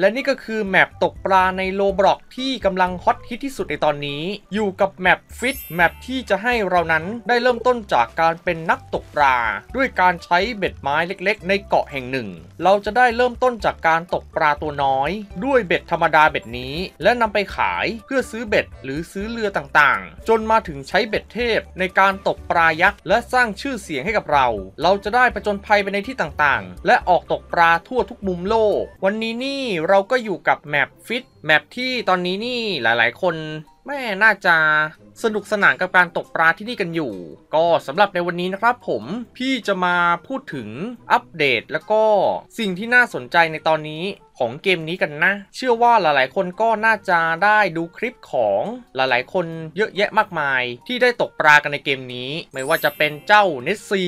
และนี่ก็คือแมปตกปลาในโลบล็อกที่กำลังฮอตฮิตที่สุดในตอนนี้ อยู่กับแมปฟิตแมปที่จะให้เรานั้นได้เริ่มต้นจากการเป็นนักตกปลาด้วยการใช้เบ็ดไม้เล็กๆในเกาะแห่งหนึ่ง เราจะได้เริ่มต้นจากการตกปลาตัวน้อย ด้วยเบ็ดธรรมดาเบ็ดนี้ และนำไปขายเพื่อซื้อเบ็ดหรือซื้อเรือต่างๆ จนมาถึงใช้เบ็ดเทพ ในการตกปลายักษ์และสร้างชื่อเสียงให้กับเรา เราจะได้ประจนภัยไปในที่ต่างๆ และออกตกปลาทั่วทุกมุมโลก วันนี้นี่เราก็อยู่กับแมปฟิตแมปที่ตอนนี้นี่หลายๆ คนแม่น่าจะสนุกสนานกับการตกปลาที่นี่กันอยู่ ก็สำหรับในวันนี้นะครับผมพี่จะมาพูดถึงอัปเดต แล้วก็สิ่งที่น่าสนใจในตอนนี้ของเกมนี้กันนะ เชื่อว่าหลายๆ คนก็น่าจะได้ดูคลิปของ หลายๆ คนเยอะแยะมากมาย ที่ได้ตกปลากันในเกมนี้ไม่ว่าจะเป็นเจ้าเนสซี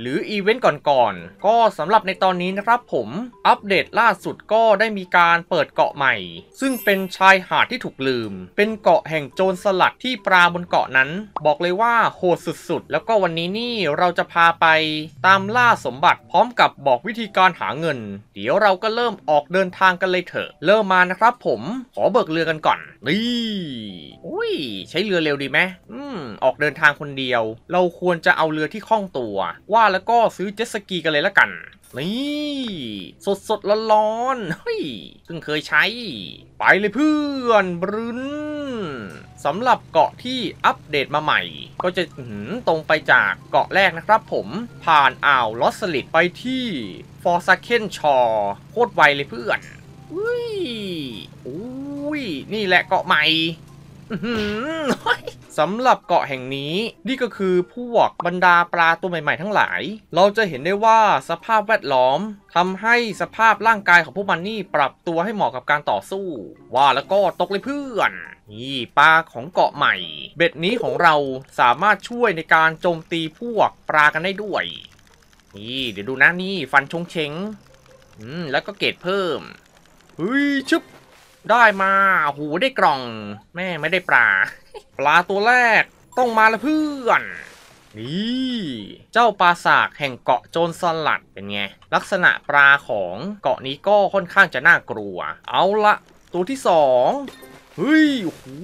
หรืออีเวนต์ก่อนๆก็สำหรับในตอนนี้นะครับผม อัปเดตล่าสุดก็ได้มีการเปิดเกาะใหม่ ซึ่งเป็นชายหาดที่ถูกลืม เป็นเกาะแห่งโจรสลัดที่ปลาบนเกาะนั้น บอกเลยว่าโหดสุดๆแล้วก็วันนี้นี่เราจะพาไป ตามล่าสมบัติ พร้อมกับบอกวิธีการหาเงิน เดี๋ยวเราก็เริ่มออกเดินทางกันเลยเถอะเริ่มมานะครับผม ขอเบิกเรือกันก่อน นี่ อุ้ย ใช้เรือเร็วดีไหมอืม ออกเดินทางคนเดียว เราควรจะเอาเรือที่คล่องตัว ว่าแล้วก็ซื้อเจ็ตสกีกันเลยละกัน นี่ สดสดร้อนเฮ้ยเพิ่งเคยใช้ ไปเลยเพื่อน บรุนสำหรับเกาะที่อัปเดตมาใหม่ ก็จะตรงไปจากเกาะแรกนะครับผมผ่านอ่าวลอสสลิดไปที่ฟอร์ซาเคนชอโคตรไวเลยเพื่อน อุ้ยอุ้ยนี่แหละเกาะใหม่สำหรับเกาะแห่งนี้ นี่ก็คือพวกบรรดาปลาตัวใหม่ ๆ ทั้งหลาย เราจะเห็นได้ว่าสภาพแวดล้อม ทำให้สภาพร่างกายของพวกมันนี่ปรับตัวให้เหมาะกับการต่อสู้ ว่าแล้วก็ตกเลยเพื่อนนี่ปลาของเกาะใหม่ เบ็ดนี้ของเราสามารถช่วยในการโจมตีพวกปลากันได้ด้วย นี่เดี๋ยวดูนะนี่ฟันชงเชงอืมแล้วก็เกตเพิ่มเฮ้ยชึบได้มา หูได้กล่อง แม่ไม่ได้ปลา ปลาตัวแรกต้องมาละเพื่อน นี่ เจ้าปลาสากแห่งเกาะโจรสลัดเป็นไง ลักษณะปลาของเกาะนี้ก็ค่อนข้างจะน่ากลัว เอาละตัวที่สองเฮ้ยหู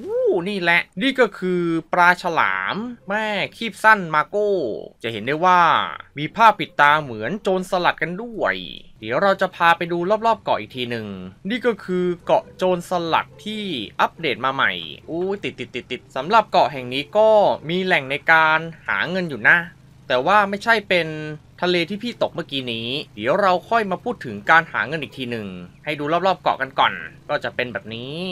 นี่แหละ นี่ก็คือปลาฉลาม แม่คีบสั้นมาโก้ จะเห็นได้ว่ามีผ้าปิดตาเหมือนโจรสลัดกันด้วย เดี๋ยวเราจะพาไปดูรอบๆเกาะอีกทีหนึ่ง นี่ก็คือเกาะโจรสลัดที่อัปเดตมาใหม่ อู้ติดติดติดติดสำหรับเกาะแห่งนี้ก็มีแหล่งในการหาเงินอยู่นะ แต่ว่าไม่ใช่เป็นทะเลที่พี่ตกเมื่อกี้นี้ เดี๋ยวเราค่อยมาพูดถึงการหาเงินอีกทีหนึ่งให้ดูรอบ ๆเกาะกันก่อน ก็จะเป็นแบบนี้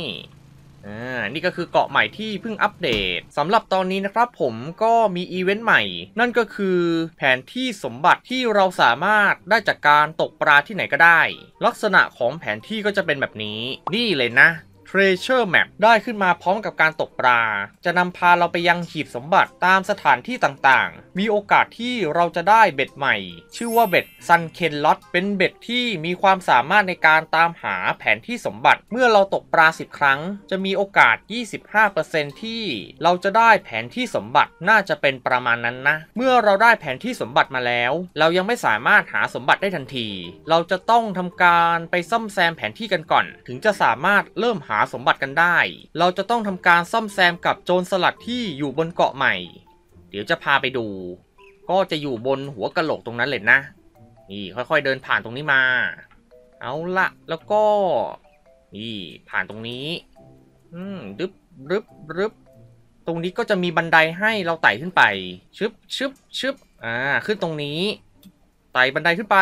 นี่ก็คือเกาะใหม่ที่เพิ่งอัปเดตสำหรับตอนนี้นะครับผมก็มีอีเวนต์ใหม่ นั่นก็คือแผนที่สมบัติที่เราสามารถได้จากการตกปลาที่ไหนก็ได้ ลักษณะของแผนที่ก็จะเป็นแบบนี้นี่เลยนะ Treasure Map ได้ขึ้นมาพร้อมกับการตกปลาจะนำพาเราไปยังหีบสมบัติตามสถานที่ต่างๆ มีโอกาสที่เราจะได้เบ็ดใหม่ ชื่อว่าเบ็ดซันเคนล็อตเป็นเบ็ดที่มีความสามารถในการตามหาแผนที่สมบัติ เมื่อเราตกปลา 10 ครั้ง จะมีโอกาส 25%ที่ เราจะได้แผนที่สมบัติน่าจะเป็นประมาณนั้นนะ เมื่อเราได้แผนที่สมบัติมาแล้ว เรายังไม่สามารถหาสมบัติได้ทันที เราจะต้องทำการไปซ่อมแซมแผนที่กันก่อน ถึงจะสามารถเริ่มหาาสมบัติกันได้ เราจะต้องทำการซ่อมแซมกับโจรสลัดที่อยู่บนเกาะใหม่ เดี๋ยวจะพาไปดู ก็จะอยู่บนหัวกะโหลกตรงนั้นเลยนะ นี่ค่อย ๆเดินผ่านตรงนี้มา เอาละแล้วก็นี่ผ่านตรงนี้ อืมดึบรึบรึบตรงนี้ก็จะมีบันไดให้เราไต่ขึ้นไป ชึบชึบชึบอ่า ขึ้นตรงนี้ ไต่บันไดขึ้นไป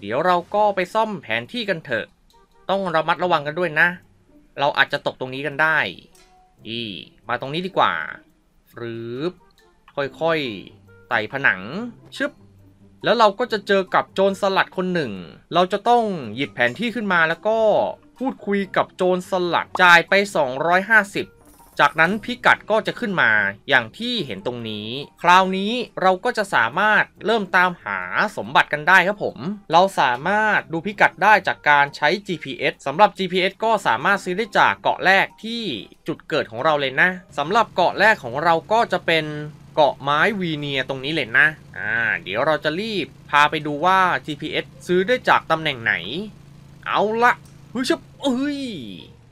เดี๋ยวเราก็ไปซ่อมแผนที่กันเถอะ ต้องระมัดระวังกันด้วยนะเราอาจจะตกตรงนี้กันได้อีมาตรงนี้ดีกว่า หรือค่อยๆไต่ผนังชึบ แล้วเราก็จะเจอกับโจรสลัดคนหนึ่ง เราจะต้องหยิบแผนที่ขึ้นมาแล้วก็พูดคุยกับโจรสลัดจ่ายไป 250จากนั้นพิกัดก็จะขึ้นมาอย่างที่เห็นตรงนี้ คราวนี้เราก็จะสามารถเริ่มตามหาสมบัติกันได้ครับผมเราสามารถดูพิกัดได้จากการใช้ GPS สำหรับ GPS ก็สามารถซื้อได้จากเกาะแรกที่จุดเกิดของเราเลยนะสำหรับเกาะแรกของเราก็จะเป็นเกาะไม้วีเนียตรงนี้เลยนะ อ่า เดี๋ยวเราจะรีบพาไปดูว่า GPS ซื้อได้จากตำแหน่งไหน เอาละเฮ้ยชับเอ้ย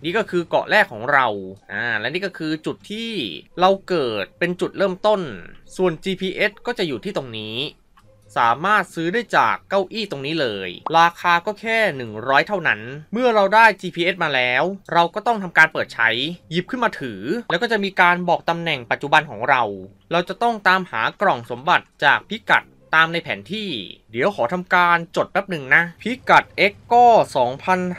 นี่ก็คือเกาะแรกของเรา อ่า และนี่ก็คือจุดที่เราเกิดเป็นจุดเริ่มต้น ส่วน GPS ก็จะอยู่ที่ตรงนี้ สามารถซื้อได้จากเก้าอี้ตรงนี้เลย ราคาก็แค่ 100 เท่านั้น เมื่อเราได้ GPS มาแล้ว เราก็ต้องทำการเปิดใช้ หยิบขึ้นมาถือ แล้วก็จะมีการบอกตำแหน่งปัจจุบันของเรา เราจะต้องตามหากล่องสมบัติจากพิกัดตามในแผนที่ เดี๋ยวขอทำการจดแป๊บหนึ่งนะ พิกัด x ก็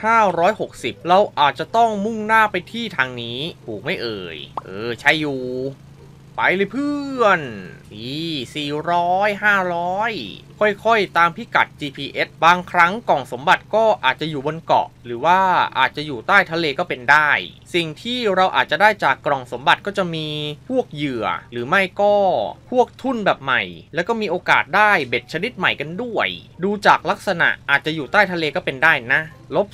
2,560 เราอาจจะต้องมุ่งหน้าไปที่ทางนี้ ถูกไม่เอ่ย เออใช่อยู่ ไปเลยเพื่อนนี่400 500ค่อยๆ ตามพิกัด GPS บางครั้งกล่องสมบัติก็อาจจะอยู่บนเกาะ หรือว่าอาจจะอยู่ใต้ทะเลก็เป็นได้ สิ่งที่เราอาจจะได้จากกล่องสมบัติก็จะมีพวกเหยื่อหรือไม่ก็พวกทุ่นแบบใหม่ แล้วก็มีโอกาสได้เบ็ดชนิดใหม่กันด้วย ดูจากลักษณะอาจจะอยู่ใต้ทะเลก็เป็นได้นะลบ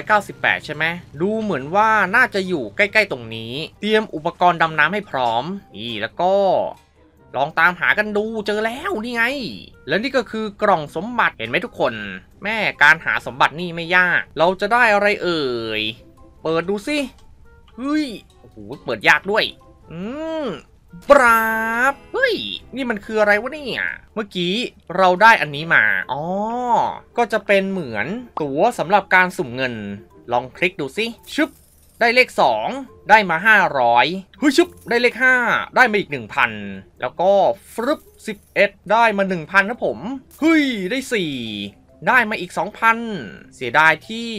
498ใช่ไหมดูเหมือนว่าน่าจะอยู่ใกล้ๆตรงนี้ เตรียมอุปกรณ์ดำน้ำให้พร้อมนี่แล้วก็ลองตามหากันดูเจอแล้วนี่ไง และนี่ก็คือกล่องสมบัติเห็นไหมทุกคนแม่การหาสมบัตินี่ไม่ยาก เราจะได้อะไรเอ่ย เปิดดูสิเฮ้ยโอ้โหเปิดยากด้วย อืมปราบเฮ้ยนี่มันคืออะไรวะเนี่ยเมื่อกี้เราได้อันนี้มาอ๋อก็จะเป็นเหมือนตั๋วสำหรับการสุ่มเงิน ลองคลิกดูสิชึบได้เลข 2 ได้มา 500เฮ้ยชุบได้เลข 5 ได้มาอีก 1,000 แล้วก็ฟรึบ11 ได้มา 1,000 ครับผมเฮ้ยได้ 4 ได้มาอีก 2,000 เสียดายที่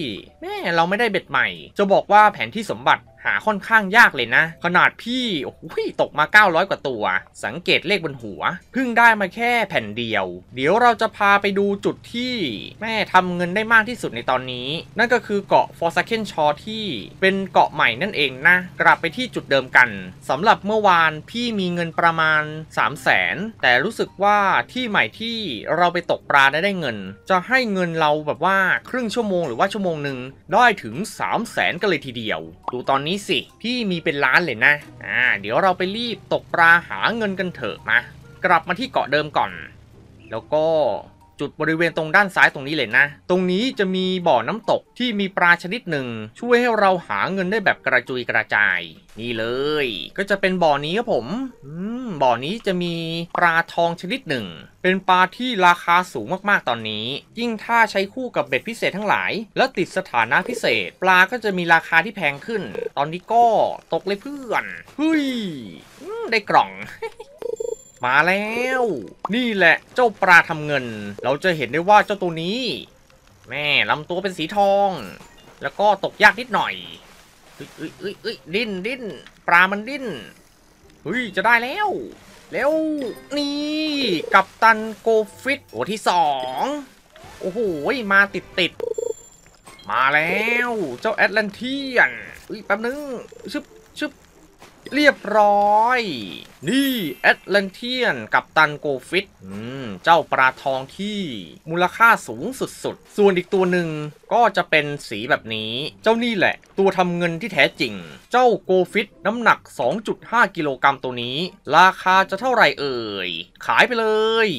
แม่เราไม่ได้เบ็ดใหม่ จะบอกว่าแผนที่สมบัติาค่อนข้างยากเลยนะ ขนาดพี่โอ้ยตกมา 900 กว่าตัว สังเกตเลขบนหัวเพิ่งได้มาแค่แผ่นเดียว เดี๋ยวเราจะพาไปดูจุดที่แม่ทำเงินได้มากที่สุดในตอนนี้นั่นก็คือเกาะฟอร์ซาเคนชอที่เป็นเกาะใหม่นั่นเองนะ กลับไปที่จุดเดิมกันสำหรับเมื่อวานพี่มีเงินประมาณ 3 0 0แสนแต่รู้สึกว่าที่ใหม่ที่เราไปตกปลาได้ได้เงิน จะให้เงินเราแบบว่าครึ่งชั่วโมงหรือว่าชั่วโมงหนึ่งได้ถึง 3 0 0แสนกันเลยทีเดียว ดูตอนนี้สิพี่มีเป็นล้านเลยนะ อ่า เดี๋ยวเราไปรีบตกปลาหาเงินกันเถอะมา กลับมาที่เกาะเดิมก่อน แล้วก็จุดบริเวณตรงด้านซ้ายตรงนี้เลยนะ ตรงนี้จะมีบ่อน้ำตกที่มีปลาชนิดหนึ่ง ช่วยให้เราหาเงินได้แบบกระจุยกระจาย นี่เลย ก็จะเป็นบ่อนี้ครับผมบ่อนี้จะมีปลาทองชนิดหนึ่ง เป็นปลาที่ราคาสูงมากๆตอนนี้ ยิ่งถ้าใช้คู่กับเบ็ดพิเศษทั้งหลาย แล้วติดสถานะพิเศษ ปลาก็จะมีราคาที่แพงขึ้น ตอนนี้ก็ตกเลยเพื่อนเฮ้ยได้กล่องมาแล้ว นี่แหละเจ้าปลาทำเงิน เราจะเห็นได้ว่าเจ้าตัวนี้ แม่ลำตัวเป็นสีทอง แล้วก็ตกยากนิดหน่อยเอ้ยเอ้ยเอ้ยดิ้นดิ้นปลามันดิ้นเฮ้ยจะได้แล้ว แล้วนี่ กับตันโกฟิตโอที่สอง โอ้โห มาติดติดมาแล้ว เจ้าแอตแลนเทียนอุ้ยแป๊บนึงชึบชึบเรียบร้อย นี่แอตแลนเทียน กับตันโกฟิตเจ้าปลาทองที่มูลค่าสูงสุดๆ ส่วนอีกตัวหนึ่งก็จะเป็นสีแบบนี้ เจ้านี่แหละ ตัวทำเงินที่แท้จริง เจ้าโกฟิตน้ำหนัก 2.5 กิโลกรัมตัวนี้ ราคาจะเท่าไหร่เอ่ย ขายไปเลย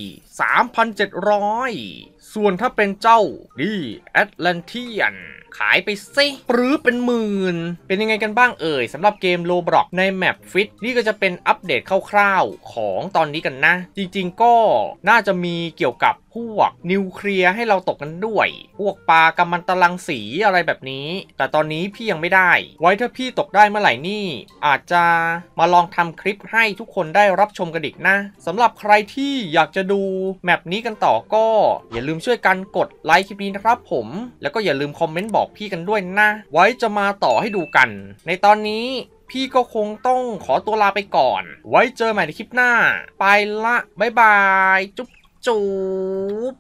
3,700 ส่วนถ้าเป็นเจ้า นี่แอตแลนเทียนขายไปซิหรือเป็นหมื่น เป็นยังไงกันบ้างเอ่ยสำหรับเกมโลบล็อกในแมปฟิตนี่ก็จะเป็นอัปเดตคร่าวๆของตอนนี้กันนะ จริงๆก็น่าจะมีเกี่ยวกับพวก นิวเคลียร์ให้เราตกกันด้วย พวกปลากำมันตลังสีอะไรแบบนี้ แต่ตอนนี้พี่ยังไม่ได้ไว้ถ้าพี่ตกได้เมื่อไหร่นี่ อาจจะมาลองทำคลิปให้ทุกคนได้รับชมกันอีกนะสำหรับใครที่อยากจะดูแมปนี้กันต่อก็ อย่าลืมช่วยกันกดไลค์คลิปนี้นะครับผม แล้วก็อย่าลืมคอมเมนต์บอกอกพี่กันด้วย นะ ไว้ จะมาต่อให้ดูกัน ในตอนนี้พี่ก็คงต้องขอตัวลาไปก่อน ไว้ เจอใหม่ในคลิปหน้า ไปละ บ๊าย บาย จุ๊บจุ๊บ